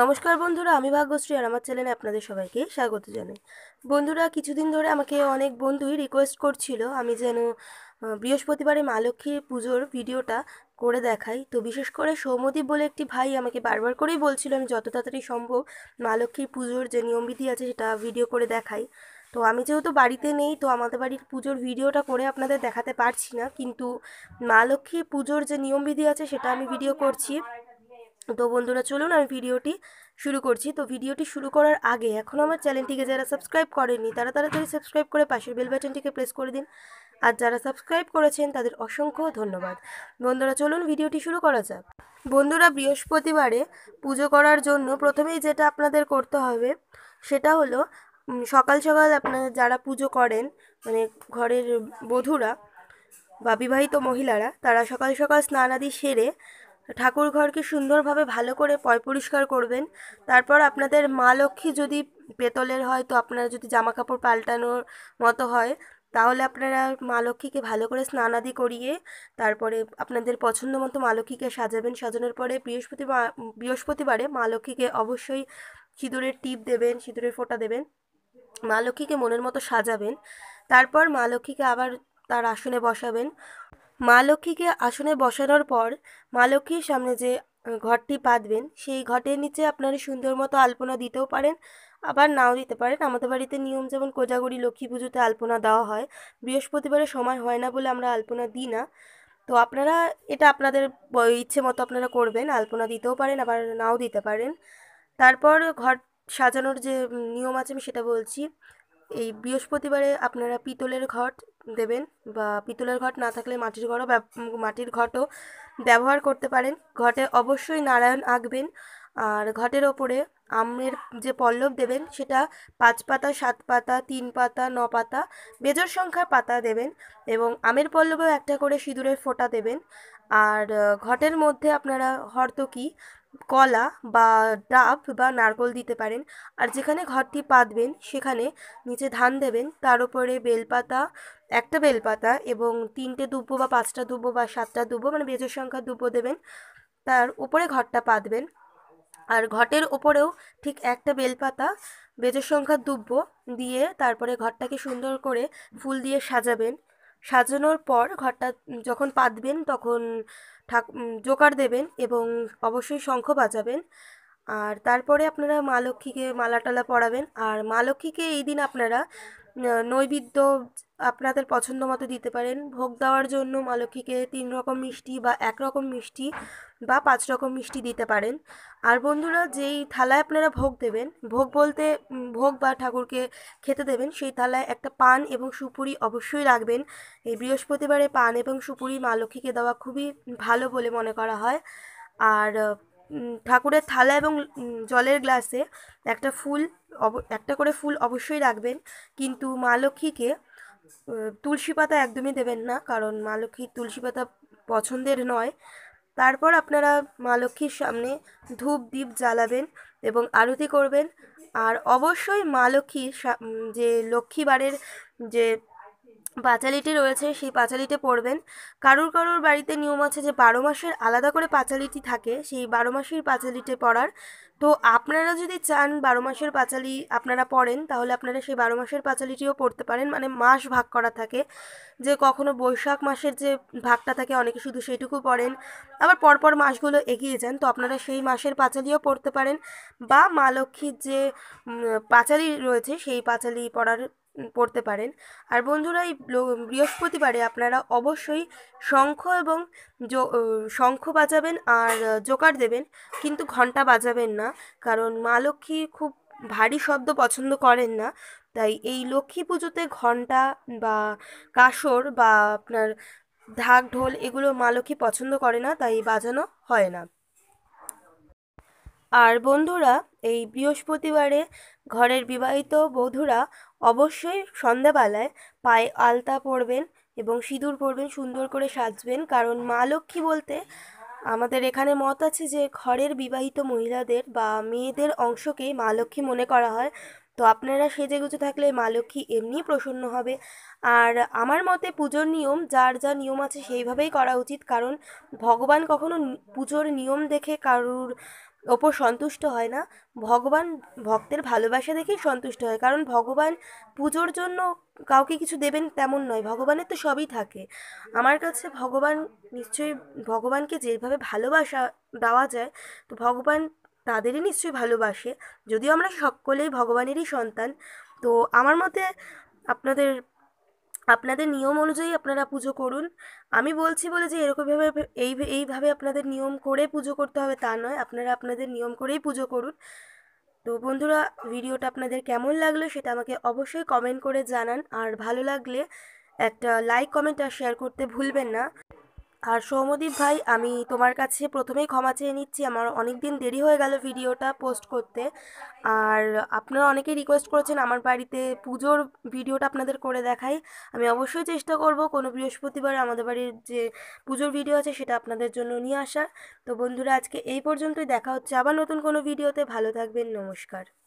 নমস্কার বন্ধুরা আমি ভাগ্যশ্রী আর আমার চ্যানেলে আপনাদের সবাইকে স্বাগত জানাই বন্ধুরা কিছুদিন ধরে আমাকে অনেক বন্ধুই রিকোয়েস্ট করছিল আমি যেন বৃহস্পতিবারে মা লক্ষ্মীর পুজোর ভিডিওটা করে দেখাই তো বিশেষ করে সৌমদীপ বলে একটি ভাই আমাকে বারবার করেই বলছিল আমি যত তাড়াতাড়ি সম্ভব মা লক্ষ্মীর পুজোর যে নিয়মবিধি আছে সেটা ভিডিও করে দেখাই তো আমি যেহেতু বাড়িতে নেই তো আমাদের বাড়ির পুজোর ভিডিওটা করে আপনাদের দেখাতে পারছি না কিন্তু মা লক্ষ্মী পুজোর যে নিয়মবিধি আছে সেটা আমি ভিডিও করছি তো বন্ধুরা চলুন আমি ভিডিওটি শুরু করছি তো ভিডিওটি শুরু করার আগে এখন আমার চ্যানেলটিকে যারা সাবস্ক্রাইব করেননি তারা তাড়াতাড়ি সাবস্ক্রাইব করে পাশের বেল বাটনটিকে প্রেস করে দিন আর যারা সাবস্ক্রাইব করেছেন তাদের অসংখ্য ধন্যবাদ বন্ধুরা চলুন ভিডিওটি শুরু করা যাক বন্ধুরা বৃহস্পতিবারে পুজো করার জন্য প্রথমেই যেটা আপনাদের করতে হবে সেটা হলো সকাল সকাল আপনার যারা পুজো করেন মানে ঘরের বধূরা বা বিবাহিত মহিলারা তারা সকাল সকাল স্নান আদি সেরে ঠাকুর ঘরকে সুন্দরভাবে ভালো করে পয় পরিষ্কার করবেন তারপর আপনাদের মা লক্ষ্মী যদি পেতলের হয় তো আপনারা যদি জামা কাপড় পাল্টানোর মতো হয় তাহলে আপনারা মা লক্ষ্মীকে ভালো করে স্নানাদি করিয়ে তারপরে আপনাদের পছন্দ মতো মা লক্ষ্মীকে সাজাবেন সাজানোর পরে বৃহস্পতিবার বৃহস্পতিবারে মা লক্ষ্মীকে অবশ্যই সিঁদুরের টিপ দেবেন সিঁদুরের ফোঁটা দেবেন মা লক্ষ্মীকে মনের মতো সাজাবেন তারপর মা লক্ষ্মীকে আবার তার আসনে বসাবেন মা লক্ষ্মীকে আসনে বসানোর পর মা লক্ষ্মীর সামনে যে ঘরটি পাতবেন সেই ঘটের নিচে আপনারা সুন্দর মতো আলপনা দিতেও পারেন আবার নাও দিতে পারেন আমাদের বাড়িতে নিয়ম যেমন কোজাগরি লক্ষ্মী পুজোতে আলপনা দেওয়া হয় বৃহস্পতিবারে সময় হয় না বলে আমরা আলপনা দিই না তো আপনারা এটা আপনাদের ইচ্ছে মতো আপনারা করবেন আলপনা দিতেও পারেন আবার নাও দিতে পারেন তারপর ঘর সাজানোর যে নিয়ম আছে আমি সেটা বলছি এই বৃহস্পতিবারে আপনারা পিতলের ঘট দেবেন বা পিতলের ঘট না থাকলে মাটির ঘরও মাটির ঘটও ব্যবহার করতে পারেন ঘটে অবশ্যই নারায়ণ আঁকবেন আর ঘটের ওপরে আমের যে পল্লব দেবেন সেটা পাঁচ পাতা সাত পাতা তিন পাতা ন পাতা বেজর সংখ্যার পাতা দেবেন এবং আমের পল্লবেও একটা করে সিঁদুরের ফোঁটা দেবেন আর ঘটের মধ্যে আপনারা কি কলা বা ডাব বা নারকোল দিতে পারেন আর যেখানে ঘরটি পাতবেন সেখানে নিচে ধান দেবেন তার উপরে বেলপাতা একটা বেলপাতা এবং তিনটে দুব্বো বা পাঁচটা দুব্বো বা সাতটা দুব্বো মানে বেজের সংখ্যা দুব্বো দেবেন তার উপরে ঘরটা পাতবেন আর ঘটের ওপরেও ঠিক একটা বেলপাতা বেজের সংখ্যা দুব্বো দিয়ে তারপরে ঘরটাকে সুন্দর করে ফুল দিয়ে সাজাবেন সাজানোর পর ঘরটা যখন পাতবেন তখন ঠাক জোকার দেবেন এবং অবশ্যই শঙ্খ বাজাবেন আর তারপরে আপনারা মা লক্ষ্মীকে মালা টালা পরাবেন আর মা লক্ষ্মীকে এই দিন আপনারা নৈবেদ্য আপনাদের পছন্দ মতো দিতে পারেন ভোগ দেওয়ার জন্য মা লক্ষ্মীকে তিন রকম মিষ্টি বা এক রকম মিষ্টি বা পাঁচ রকম মিষ্টি দিতে পারেন আর বন্ধুরা যেই থালায় আপনারা ভোগ দেবেন ভোগ বলতে ভোগ বা ঠাকুরকে খেতে দেবেন সেই থালায় একটা পান এবং সুপুরি অবশ্যই রাখবেন এই বৃহস্পতিবারে পান এবং সুপুরি মা লক্ষ্মীকে দেওয়া খুবই ভালো বলে মনে করা হয় আর ঠাকুরের থালা এবং জলের গ্লাসে একটা ফুল একটা করে ফুল অবশ্যই রাখবেন কিন্তু মা লক্ষ্মীকে তুলসী পাতা একদমই দেবেন না কারণ মা লক্ষ্মীর তুলসী পাতা পছন্দের নয় তারপর আপনারা মা লক্ষ্মীর সামনে ধূপ দ্বীপ জ্বালাবেন এবং আরতি করবেন আর অবশ্যই মা লক্ষ্মীর যে লক্ষ্মীবারের যে পাঁচালিটি রয়েছে সেই পাঁচালিতে পড়বেন কারুর কারুর বাড়িতে নিয়ম আছে যে বারো মাসের আলাদা করে পাঁচালিটি থাকে সেই বারো মাসের পাঁচালিতে পড়ার তো আপনারা যদি চান বারো মাসের পাঁচালি আপনারা পড়েন তাহলে আপনারা সেই বারো মাসের পাঁচালিটিও পড়তে পারেন মানে মাস ভাগ করা থাকে যে কখনো বৈশাখ মাসের যে ভাগটা থাকে অনেকে শুধু সেটুকু পড়েন আবার পরপর মাসগুলো এগিয়ে যান তো আপনারা সেই মাসের পাঁচালিও পড়তে পারেন বা মা লক্ষ্মীর যে পাঁচালি রয়েছে সেই পাঁচালি পড়ার পড়তে পারেন আর বন্ধুরা এই বৃহস্পতিবারে আপনারা অবশ্যই শঙ্খ এবং শঙ্খ বাজাবেন আর জোকার দেবেন কিন্তু ঘন্টা বাজাবেন না কারণ মা লক্ষ্মী খুব ভারী শব্দ পছন্দ করেন না তাই এই লক্ষ্মী পুজোতে ঘন্টা বা কাসর বা আপনার ঢাক ঢোল এগুলো মা লক্ষ্মী পছন্দ করে না তাই বাজানো হয় না আর বন্ধুরা এই বৃহস্পতিবারে ঘরের বিবাহিত বধূরা অবশ্যই সন্ধ্যাবেলায় পায়ে আলতা পরবেন এবং সিঁদুর পরবেন সুন্দর করে সাজবেন কারণ মা লক্ষ্মী বলতে আমাদের এখানে মত আছে যে ঘরের বিবাহিত মহিলাদের বা মেয়েদের অংশকেই মা লক্ষ্মী মনে করা হয় তো আপনারা সেজে গুজে থাকলে মা লক্ষ্মী এমনি প্রসন্ন হবে আর আমার মতে পুজোর নিয়ম যার যা নিয়ম আছে সেইভাবেই করা উচিত কারণ ভগবান কখনো পুজোর নিয়ম দেখে কারুর ওপর সন্তুষ্ট হয় না ভগবান ভক্তের ভালোবাসা দেখেই সন্তুষ্ট হয় কারণ ভগবান পুজোর জন্য কাউকে কিছু দেবেন তেমন নয় ভগবানের তো সবই থাকে আমার কাছে ভগবান নিশ্চয়ই ভগবানকে যেভাবে ভালোবাসা দেওয়া যায় তো ভগবান তাদেরই নিশ্চয়ই ভালোবাসে যদিও আমরা সকলেই ভগবানেরই সন্তান তো আমার মতে আপনাদের আপনাদের নিয়ম অনুযায়ী আপনারা পুজো করুন আমি বলছি বলে যে এরকমভাবে এই এইভাবে আপনাদের নিয়ম করে পুজো করতে হবে তা নয় আপনারা আপনাদের নিয়ম করেই পুজো করুন তো বন্ধুরা ভিডিওটা আপনাদের কেমন লাগলো সেটা আমাকে অবশ্যই কমেন্ট করে জানান আর ভালো লাগলে একটা লাইক কমেন্ট আর শেয়ার করতে ভুলবেন না আর সৌমদীপ ভাই আমি তোমার কাছে প্রথমেই ক্ষমা চেয়ে নিচ্ছি আমার অনেক দিন দেরি হয়ে গেল ভিডিওটা পোস্ট করতে আর আপনারা অনেকে রিকোয়েস্ট করেছেন আমার বাড়িতে পুজোর ভিডিওটা আপনাদের করে দেখাই আমি অবশ্যই চেষ্টা করব কোনো বৃহস্পতিবার আমাদের বাড়ির যে পুজোর ভিডিও আছে সেটা আপনাদের জন্য নিয়ে আসা তো বন্ধুরা আজকে এই পর্যন্তই দেখা হচ্ছে আবার নতুন কোনো ভিডিওতে ভালো থাকবেন নমস্কার